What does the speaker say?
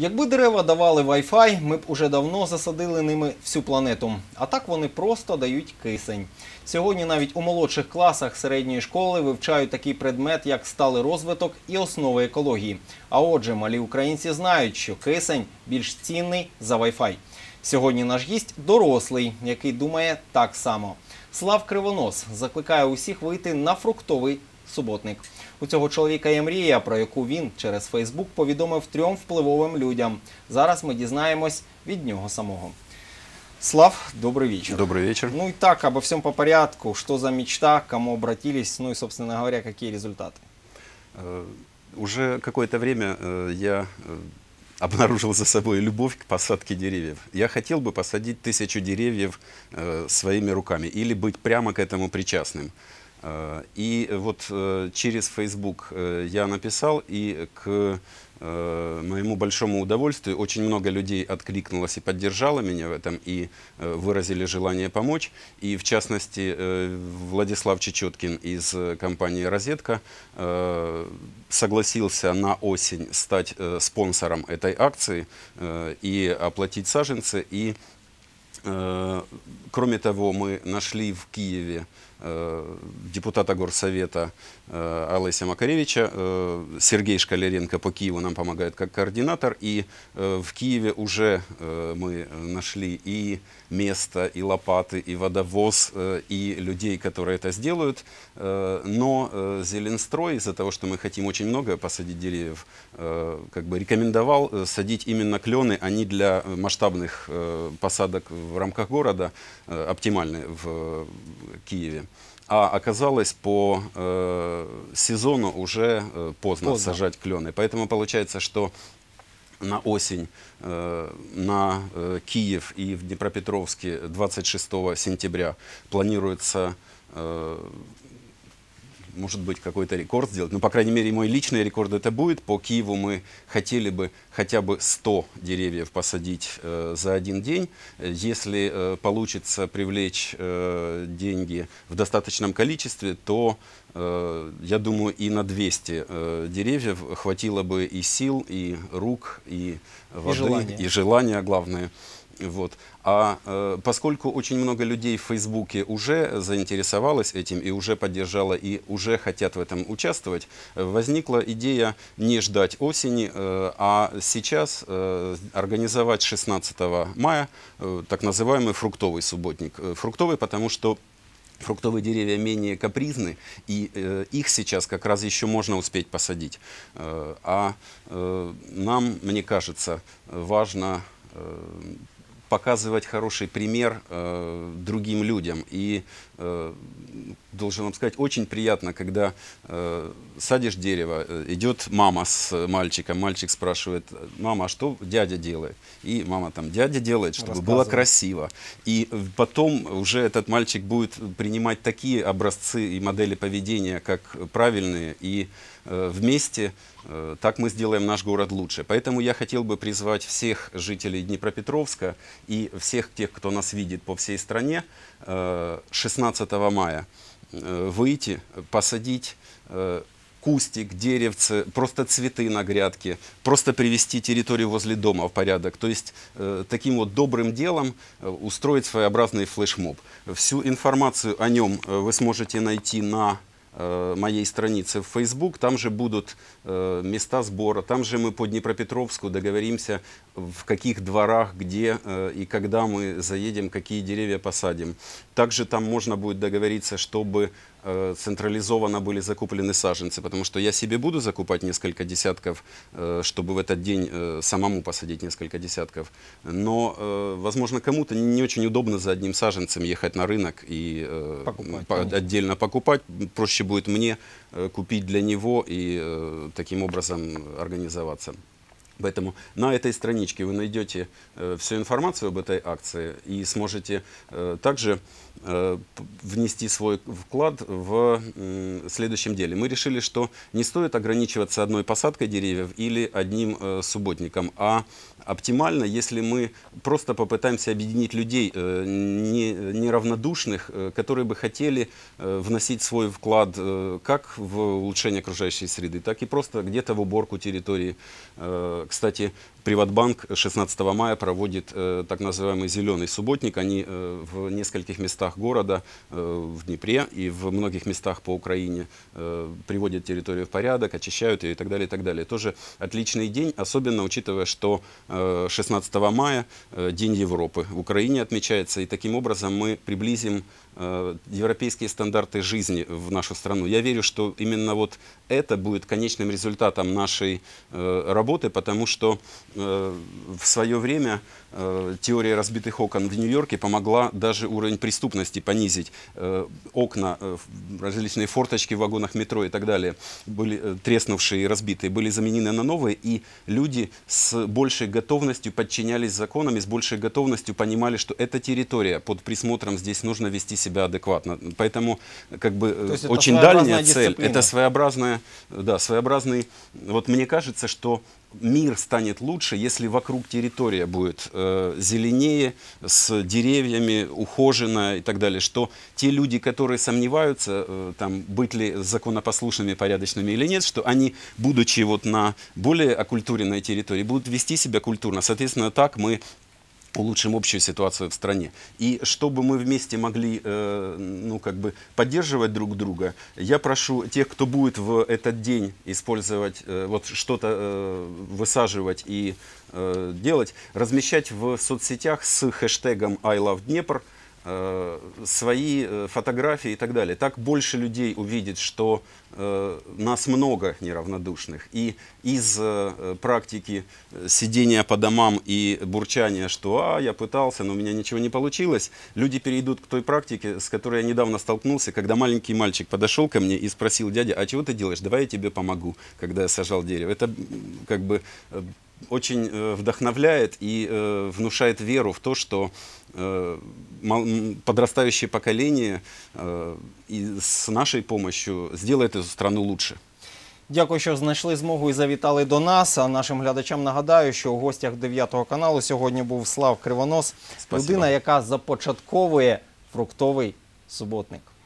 Якби дерева давали Wi-Fi, ми б уже давно засадили ними всю планету. А так вони просто дають кисень. Сьогодні навіть у молодших класах середньої школи вивчають такий предмет, як сталий розвиток і основи екології. А отже, малі українці знають, що кисень більш цінний за Wi-Fi. Сьогодні наш гість дорослий, який думає так само. Слав Кривонос закликає усіх вийти на фруктовий суботник. У цього чоловіка є мрія, про яку він через Фейсбук повідомив трьом впливовим людям. Зараз ми дізнаємось від нього самого. Слав, добрый вечер. Добрый вечер. Ну и так, обо всем по порядку. Что за мечта, к кому обратились, ну и, собственно говоря, какие результаты? Э, уже какое-то время э, я э, обнаружил за собой любовь к посадке деревьев. Я хотел бы посадить тысячу деревьев своими руками или быть прямо к этому причастным. Э, и вот э, через Facebook э, я написал, и к моему большому удовольствию очень много людей откликнулось и поддержало меня в этом, и выразили желание помочь. И в частности Владислав Чечеткин из компании «Розетка» согласился на осень стать спонсором этой акции и оплатить саженцы. И кроме того, мы нашли в Киеве Э, депутата Горсовета э, Олеся Макаревича. Э, Сергей Шкалеренко по Киеву нам помогает как координатор. И в Киеве уже мы нашли и место, и лопаты, и водовоз, и людей, которые это сделают. Но Зеленстрой, из-за того, что мы хотим очень много посадить деревьев, как бы рекомендовал садить именно клены. Они для масштабных посадок в рамках города оптимальны в Киеве а оказалось по э, сезону уже э, поздно, поздно сажать клены. Поэтому получается, что на осень э, на э, Киев и в Днепропетровске 26 сентября планируется э, может быть, какой-то рекорд сделать. Ну, по крайней мере, мой личный рекорд это будет. По Киеву мы хотели бы хотя бы 100 деревьев посадить э, за один день. Если э, получится привлечь э, деньги в достаточном количестве, то, э, я думаю, и на 200 э, деревьев хватило бы и сил, и рук, и воды, и желания, и желания главное. Вот. А э, поскольку очень много людей в Фейсбуке уже заинтересовалось этим и уже поддержало, и уже хотят в этом участвовать, э, возникла идея не ждать осени, э, а сейчас э, организовать 16 мая э, так называемый фруктовый субботник. Э, фруктовый, потому что Фруктовые деревья менее капризны, и э, их сейчас как раз еще можно успеть посадить. Э, а э, нам, мне кажется, важно э, показывать хороший пример э, другим людям. И э, должен вам сказать, очень приятно, когда э, садишь дерево, э, идет мама с мальчиком, мальчик спрашивает, мама, а что дядя делает? И мама там, дядя делает, чтобы было красиво. И потом уже этот мальчик будет принимать такие образцы и модели поведения, как правильные, и э, вместе э, так мы сделаем наш город лучше. Поэтому я хотел бы призвать всех жителей Днепропетровска и всех тех, кто нас видит по всей стране, э, 16 мая Э, выйти, посадить э, кустик, деревце, просто цветы на грядке, просто привести территорию возле дома в порядок. То есть э, таким вот добрым делом устроить своеобразный флешмоб. Всю информацию о нем вы сможете найти на Э, моей странице в Facebook, там же будут э, места сбора, там же мы по Днепропетровску договоримся, в каких дворах, где э, и когда мы заедем, какие деревья посадим. Также там можно будет договориться, чтобы э, централизованно были закуплены саженцы, потому что я себе буду закупать несколько десятков, э, чтобы в этот день э, самому посадить несколько десятков. Но, э, возможно, кому-то не очень удобно за одним саженцем ехать на рынок и э, покупать. По отдельно покупать. Проще будет мне э, купить для него и э, таким образом организоваться. Поэтому на этой страничке вы найдете э, всю информацию об этой акции и сможете э, также Э, внести свой вклад в следующем деле. Мы решили, что не стоит ограничиваться одной посадкой деревьев или одним э, субботником, а оптимально, если мы просто попытаемся объединить людей э, неравнодушных, которые бы хотели вносить свой вклад как в улучшение окружающей среды, так и просто где-то в уборку территории. Кстати, Приватбанк 16 мая проводит э, так называемый «зеленый субботник». Они э, в нескольких местах города, э, в Днепре и в многих местах по Украине э, приводят территорию в порядок, очищают ее и так далее, и так далее. Тоже отличный день, особенно учитывая, что э, 16 мая э, День Европы в Украине отмечается. И таким образом мы приблизим Э, европейские стандарты жизни в нашу страну. Я верю, что именно вот это будет конечным результатом нашей э, работы, потому что э, в свое время Э, теория разбитых окон в Нью-Йорке помогла даже уровень преступности понизить. Э, окна, э, различные форточки в вагонах метро и так далее, были треснувшие и разбитые, были заменены на новые, и люди с большей готовностью подчинялись законам и с большей готовностью понимали, что эта территория под присмотром, здесь нужно вести себя адекватно. Поэтому как бы очень дальняя цель, дисциплина. это своеобразная, да, своеобразный, вот мне кажется, что мир станет лучше, если вокруг территория будет э, зеленее, с деревьями, ухожена и так далее, что те люди, которые сомневаются, э, там, быть ли законопослушными, порядочными или нет, что они, будучи вот на более оккультуренной территории, будут вести себя культурно. Соответственно, так мы улучшим общую ситуацию в стране. И чтобы мы вместе могли э, ну, как бы поддерживать друг друга, я прошу тех, кто будет в этот день использовать, э, вот что-то э, высаживать и э, делать, размещать в соцсетях с хэштегом «I love Днепр», Э, свои э, фотографии и так далее. Так больше людей увидит, что э, нас много неравнодушных. И из практики сидения по домам и бурчания, что «а, я пытался, но у меня ничего не получилось», люди перейдут к той практике, с которой я недавно столкнулся, когда маленький мальчик подошел ко мне и спросил «дядя, а чего ты делаешь? Давай я тебе помогу», когда я сажал дерево. Это как бы очень э, вдохновляет и э, внушает веру в то, что э, подрастающее поколение и с нашей помощью сделает эту страну лучше. Дякую, що знайшли змогу і завітали до нас. А нашим глядачам нагадаю, що у гостях 9 каналу сьогодні був Слав Кривонос, Спасибо. людина, яка започатковує фруктовий суботник.